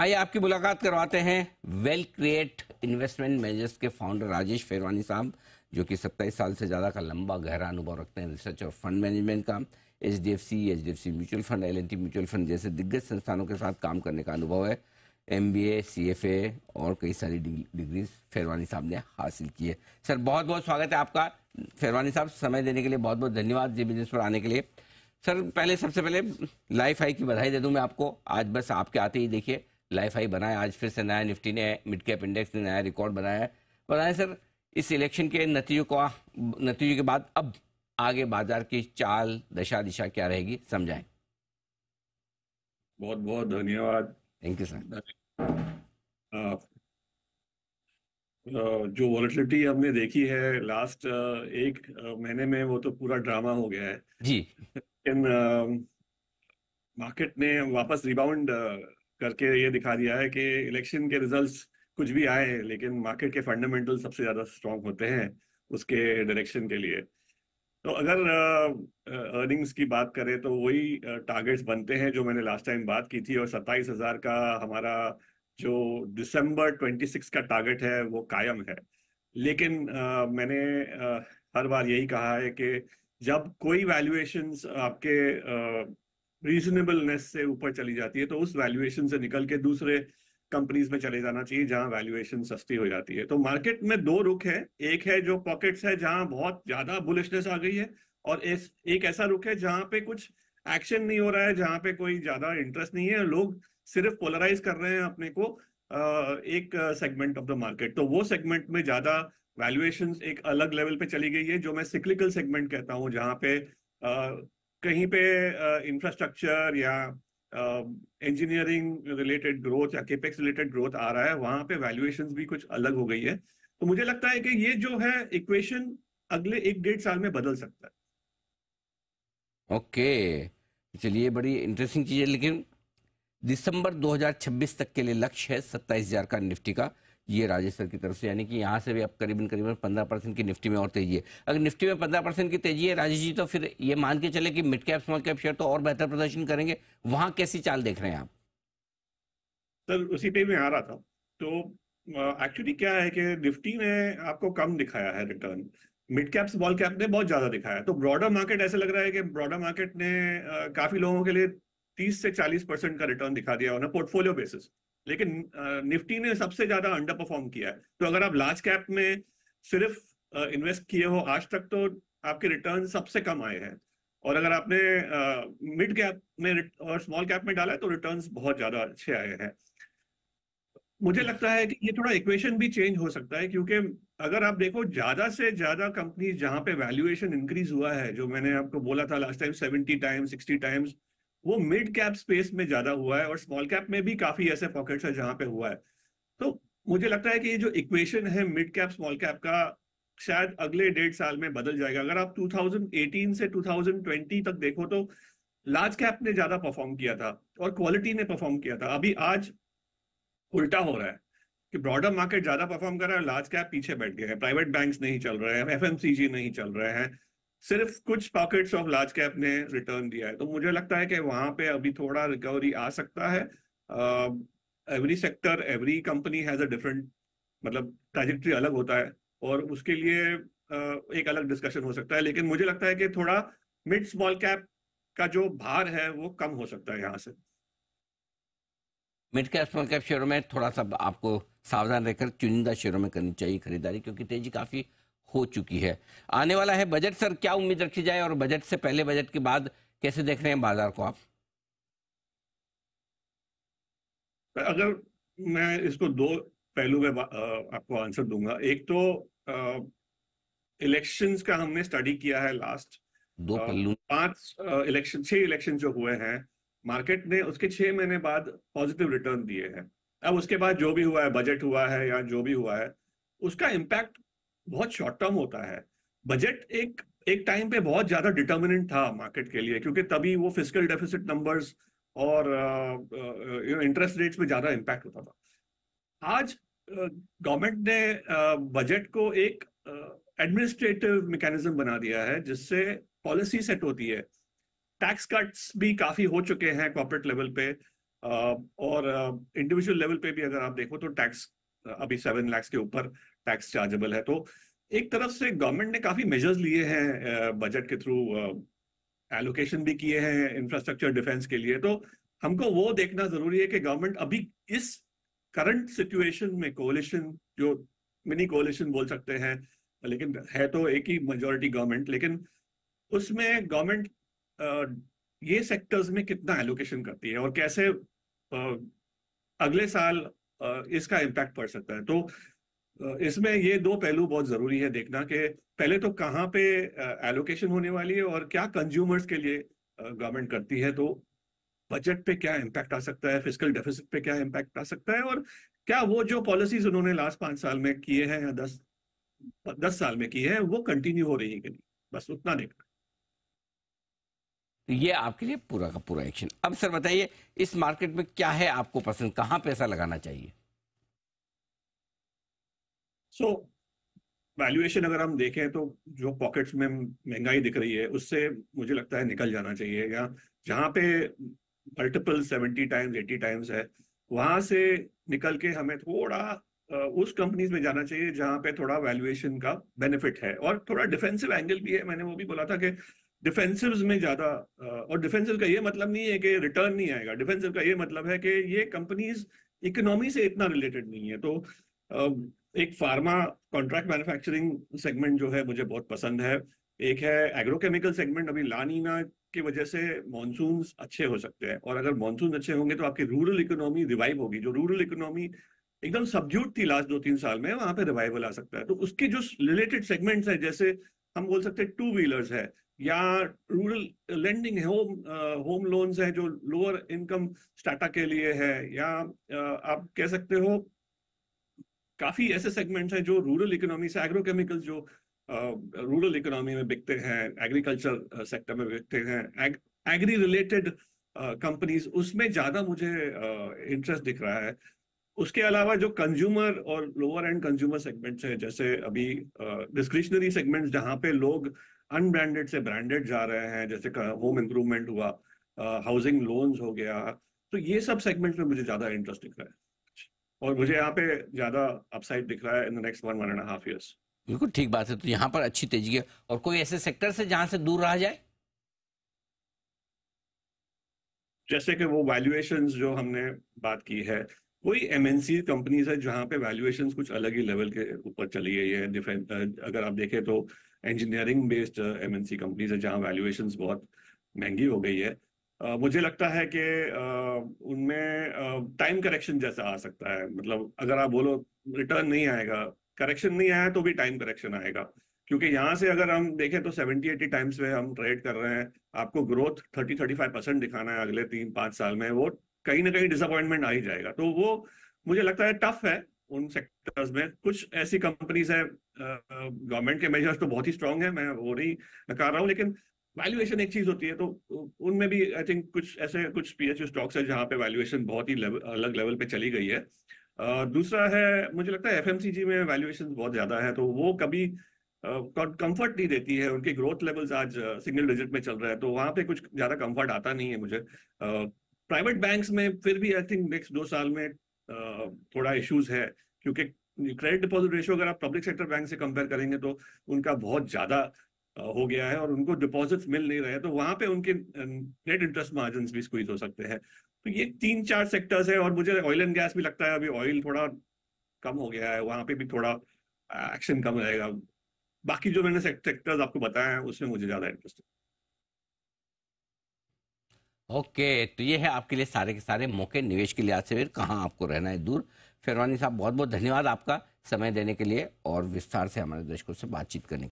आइए आपकी मुलाकात करवाते हैं वेल क्रिएट इन्वेस्टमेंट मैनेजर्स के फाउंडर राजेश फेरवानी साहब जो कि सत्ताईस साल से ज़्यादा का लंबा गहरा अनुभव रखते हैं रिसर्च और फंड मैनेजमेंट का H D F C H D F C mutual fund L N T mutual fund जैसे दिग्गज संस्थानों के साथ काम करने का अनुभव है M B A C F A और कई सारी डिग्रीज फेरवानी साहब ने हासिल की है सर बहुत बहुत स्वागत है आपका फेरवानी साहब समय देने के लिए बहुत बहुत धन्यवाद जी बिजनेस पर आने के लिए सर पहले सबसे पहले लाइफ आई की बधाई दे दूँ मैं आपको आज बस आपके आते ही देखिए लाइफ हाई बनाया आज फिर से नया निफ्टी ने मिड कैप इंडेक्स ने नया रिकॉर्ड बनाया है बताएं सर इस इलेक्शन के नतीजों का नतीजों के बाद अब आगे बाजार की चाल दशा दिशा क्या रहेगी समझाएं बहुत बहुत धन्यवाद थैंक यू सर जो वॉलिटिलिटी हमने देखी है लास्ट एक महीने में वो तो पूरा ड्रामा हो गया है जी लेकिन मार्केट ने वापस रिबाउंड करके ये दिखा दिया है कि इलेक्शन के रिजल्ट्स कुछ भी आए लेकिन मार्केट के फंडामेंटल सबसे ज़्यादा स्ट्रांग होते हैं उसके डायरेक्शन के लिए तो अगर अर्निंग्स की बात करें तो वही टारगेट्स बनते हैं जो मैंने लास्ट टाइम बात की थी और सत्ताईस हज़ार का हमारा जो दिसंबर 26 का टारगेट है वो कायम है लेकिन uh, मैंने uh, हर बार यही कहा है कि जब कोई वैल्यूएशंस आपके रीजनेबलनेस से ऊपर चली जाती है तो उस वैल्यूएशन से निकल के दूसरे कंपनीज में चले जाना चाहिए जहां वैल्यूएशन सस्ती हो जाती है तो मार्केट में दो रुख है एक है जो पॉकेट्स है जहां बहुत ज्यादा बुलिशनेस आ गई है और एस, एक ऐसा रुख है जहां पे कुछ एक्शन नहीं हो रहा है जहां पे कोई ज्यादा इंटरेस्ट नहीं है लोग सिर्फ पोलराइज कर रहे हैं अपने को एक सेगमेंट ऑफ द मार्केट तो वो सेगमेंट में ज्यादा वैल्यूएशन एक अलग लेवल पे चली गई है जो मैं सिक्लिकल सेगमेंट कहता हूँ जहाँ पे कहीं पे इंफ्रास्ट्रक्चर या इंजीनियरिंग रिलेटेड ग्रोथ या केपेक्स रिलेटेड ग्रोथ आ रहा है वहां पे वैल्यूएशन भी कुछ अलग हो गई है तो मुझे लगता है कि ये जो है इक्वेशन अगले एक डेढ़ साल में बदल सकता है ओके okay. चलिए बड़ी इंटरेस्टिंग चीज है लेकिन दिसंबर 2026 तक के लिए लक्ष्य है सत्ताईस हजार का निफ्टी का ये राजेश सर की तरफ से यानी कि यहाँ से भी अब करीबन करीबन पंद्रह परसेंट की निफ्टी में और तेजी है अगर निफ्टी में पंद्रह परसेंट की तेजी है राजेश जी तो फिर ये मान के चले कि mid cap small cap share तो और बेहतर प्रदर्शन करेंगे वहाँ कैसी चाल देख रहे हैं आप सर उसी पे मैं आ रहा था तो एक्चुअली क्या है कि निफ्टी ने आपको कम दिखाया है return mid cap small cap ने बहुत ज्यादा दिखाया है तो ब्रॉडर मार्केट ऐसा लग रहा है कि ब्रॉडर मार्केट ने काफी लोगों के लिए 30 से 40 परसेंट का रिटर्न दिखा दिया उन्हें पोर्टफोलियो बेसिस लेकिन निफ्टी ने सबसे ज्यादा अंडर परफॉर्म किया है तो अगर आप लार्ज कैप में सिर्फ इन्वेस्ट किए हो आज तक तो आपके रिटर्न सबसे कम आए हैं और अगर आपने मिड कैप में और स्मॉल कैप में डाला है तो रिटर्न बहुत ज्यादा अच्छे आए हैं मुझे लगता है कि ये थोड़ा इक्वेशन भी चेंज हो सकता है क्योंकि अगर आप देखो ज्यादा से ज्यादा कंपनी जहां पे वैल्यूएशन इंक्रीज हुआ है जो मैंने आपको बोला था last time seventy times sixty times वो मिड कैप स्पेस में ज्यादा हुआ है और स्मॉल कैप में भी काफी ऐसे पॉकेट्स है जहां पे हुआ है तो मुझे लगता है कि ये जो इक्वेशन है मिड कैप स्मॉल कैप का शायद अगले डेढ़ साल में बदल जाएगा अगर आप 2018 से 2020 तक देखो तो लार्ज कैप ने ज्यादा परफॉर्म किया था और क्वालिटी ने परफॉर्म किया था अभी आज उल्टा हो रहा है कि ब्रॉडर मार्केट ज्यादा परफॉर्म कर रहा है लार्ज कैप पीछे बैठ गया है प्राइवेट बैंक्स नहीं चल रहे हैं एफ नहीं चल रहे हैं सिर्फ कुछ पॉकेट्स ऑफ लार्ज कैप ने रिटर्न दिया है तो मुझे लगता है कि वहां पे अभी थोड़ा रिकवरी आ सकता है every sector every company has a different मतलब ट्रैजेक्ट्री अलग होता है और उसके लिए uh, एक अलग डिस्कशन हो सकता है लेकिन मुझे लगता है कि थोड़ा मिड स्मॉल कैप का जो भार है वो कम हो सकता है यहाँ से मिड कैप स्मॉल कैप शेयरों में थोड़ा सा आपको सावधान रहकर चुनिंदा शेयरों में करनी चाहिए खरीदारी क्योंकि तेजी काफ़ी हो चुकी है आने वाला है बजट सर क्या उम्मीद रखी जाए और बजट से पहले बजट के बाद कैसे देख रहे हैं बाजार को आप अगर मैं इसको दो पहलू में आपको आंसर दूंगा एक तो इलेक्शंस का हमने स्टडी किया है लास्ट दो पहलू पांच इलेक्शन छह इलेक्शन जो हुए हैं मार्केट ने उसके छह महीने बाद पॉजिटिव रिटर्न दिए हैं अब उसके बाद जो भी हुआ है बजट हुआ है या जो भी हुआ है उसका इम्पैक्ट बहुत शॉर्ट टर्म होता है बजट एक एक टाइम पे बहुत ज्यादा डिटर्मिनेंट था मार्केट के लिए क्योंकि तभी वो फिजिकल डेफिसिट नंबर्स और इंटरेस्ट uh, रेट्स uh, पे ज्यादा इम्पैक्ट होता था आज गवर्नमेंट uh, ने बजट को एक एडमिनिस्ट्रेटिव मैकेनिज्म बना दिया है जिससे पॉलिसी सेट होती है टैक्स कट्स भी काफी हो चुके हैं कॉर्पोरेट लेवल पे और इंडिविजुअल लेवल पे भी अगर आप देखो तो टैक्स अभी सेवन लैक्स के ऊपर टैक्स चार्जेबल है तो एक तरफ से गवर्नमेंट ने काफी मेजर्स लिए हैं बजट के थ्रू एलोकेशन भी किए हैं इंफ्रास्ट्रक्चर डिफेंस के लिए तो हमको वो देखना जरूरी है कि गवर्नमेंट अभी इस करंट सिचुएशन में कोलिशन जो मिनी कोलिशन बोल सकते हैं लेकिन है तो एक ही मेजोरिटी गवर्नमेंट लेकिन उसमें गवर्नमेंट ये सेक्टर्स में कितना एलोकेशन करती है और कैसे अगले साल इसका इम्पैक्ट पड़ सकता है तो इसमें ये दो पहलू बहुत जरूरी है देखना कि पहले तो कहाँ पे एलोकेशन होने वाली है और क्या कंज्यूमर्स के लिए गवर्नमेंट करती है तो बजट पे क्या इम्पैक्ट आ सकता है फिजिकल डेफिसिट पे क्या इम्पैक्ट आ सकता है और क्या वो जो पॉलिसीज उन्होंने लास्ट पांच साल में किए हैं या दस दस साल में किए हैं वो कंटिन्यू हो रही है कि नहीं बस उतना देखना ये आपके लिए पूरा का पूरा एक्शन अब सर बताइए इस मार्केट में क्या है आपको पसंद कहां पैसा लगाना चाहिए सो so, वैल्यूएशन अगर हम देखें तो जो पॉकेट्स में महंगाई दिख रही है उससे मुझे लगता है निकल जाना चाहिए या जहां पे multiple seventy times eighty times है वहां से निकल के हमें थोड़ा उस कंपनीज में जाना चाहिए जहां पे थोड़ा वैल्यूएशन का बेनिफिट है और थोड़ा डिफेंसिव एंगल भी है मैंने वो भी बोला था कि डिफेंसिव में ज्यादा और डिफेंसिव का ये मतलब नहीं है कि रिटर्न नहीं आएगा डिफेंसिव का ये मतलब है कि ये कंपनीज इकोनॉमी से इतना रिलेटेड नहीं है तो एक फार्मा कॉन्ट्रैक्ट मैन्युफैक्चरिंग सेगमेंट जो है मुझे बहुत पसंद है एक है एग्रोकेमिकल सेगमेंट अभी लानीना की वजह से मानसून अच्छे हो सकते हैं और अगर मानसून अच्छे होंगे तो आपकी रूरल इकोनॉमी रिवाइव होगी जो रूरल इकोनॉमी एकदम सब्ज्यूट थी लास्ट दो तीन साल में वहां पे रिवाइवल आ सकता है तो उसके जो रिलेटेड सेगमेंट्स है जैसे हम बोल सकते हैं टू व्हीलर्स है या rural lending home home loans है जो लोअर इनकम स्टाटा के लिए है या uh, आप कह सकते हो काफी ऐसे सेगमेंट्स हैं जो रूरल इकोनॉमी से एग्रोकेमिकल जो रूरल uh, इकोनॉमी में बिकते हैं एग्रीकल्चर सेक्टर uh, में बिकते हैं एग्री रिलेटेड कंपनीज उसमें ज्यादा मुझे इंटरेस्ट uh, दिख रहा है उसके अलावा जो कंज्यूमर और लोअर एंड कंज्यूमर सेगमेंट्स है जैसे अभी डिस्क्रिशनरी सेगमेंट्स जहां पे लोग अनब्रांडेड से ब्रांडेड जा रहे हैं जैसे होम इम्प्रूवमेंट हुआ हाउसिंग लोन्स हो गया तो ये सब सेगमेंट में मुझे ज़्यादा इंटरेस्ट दिख रहा है और मुझे यहाँ पे ज़्यादा अपसाइड दिख रहा है in the next one one and half years बिल्कुल ठीक बात है तो यहाँ पर अच्छी तेजी है और कोई ऐसे सेक्टर से जहाँ से दूर रहा जाए जैसे कि वो वैल्यूएशन जो हमने बात की है कोई एमएनसी कंपनीज है जहां पे वैल्यूएशन कुछ अलग ही लेवल के ऊपर चली गई है डिफेंस अगर आप देखें तो इंजीनियरिंग बेस्ड एमएनसी कंपनीज है जहां वैल्यूएशन बहुत महंगी हो गई है Uh, मुझे लगता है कि uh, उनमें टाइम uh, करेक्शन जैसा आ सकता है मतलब अगर आप बोलो रिटर्न नहीं आएगा करेक्शन नहीं आया तो भी टाइम करेक्शन आएगा क्योंकि यहाँ से अगर हम देखें तो सेवेंटी एटी टाइम्स में हम ट्रेड कर रहे हैं आपको growth thirty thirty five percent दिखाना है अगले तीन पाँच साल में वो कहीं ना कहीं डिसअपॉइंटमेंट आ ही जाएगा तो वो मुझे लगता है टफ है उन सेक्टर्स में कुछ ऐसी कंपनीज है गवर्नमेंट के मेजर्स तो बहुत ही स्ट्रांग है मैं वो नहीं कर रहा हूँ लेकिन वैल्यूएशन एक चीज होती है तो उनमें भी आई थिंक कुछ ऐसे कुछ पी एच स्टॉक्स है जहाँ पे वैल्यूएशन बहुत ही लेव, अलग लेवल पे चली गई है दूसरा है मुझे लगता है एफ में वैल्यूएशन बहुत ज्यादा है तो वो कभी कंफर्ट नहीं देती है उनके ग्रोथ लेवल्स आज सिंगल डिजिट में चल रहा है तो वहां पे कुछ ज्यादा कंफर्ट आता नहीं है मुझे प्राइवेट बैंक्स में फिर भी आई थिंक नेक्स्ट दो साल में थोड़ा इश्यूज है क्योंकि क्रेडिट डिपॉजिट रेशियो अगर आप पब्लिक सेक्टर बैंक से कंपेयर करेंगे तो उनका बहुत ज्यादा हो गया है और उनको डिपॉजिट्स मिल नहीं रहे तो वहां पे उनके नेट इंटरेस्ट मार्जिन भी स्क्वीज हो सकते हैं तो ये तीन चार सेक्टर्स है और मुझे ऑयल एंड गैस भी लगता है अभी ऑयल थोड़ा कम हो गया है वहां पे भी थोड़ा एक्शन कम रहेगा बाकी जो मैंने सेक्टर्स आपको बताया है उसमें मुझे ज्यादा इंटरेस्ट है ओके तो ये है आपके लिए सारे के सारे मौके निवेश के लिहाज से फिर कहाँ आपको रहना है दूर फिरवानी साहब बहुत बहुत धन्यवाद आपका समय देने के लिए और विस्तार से हमारे दर्शकों से बातचीत करने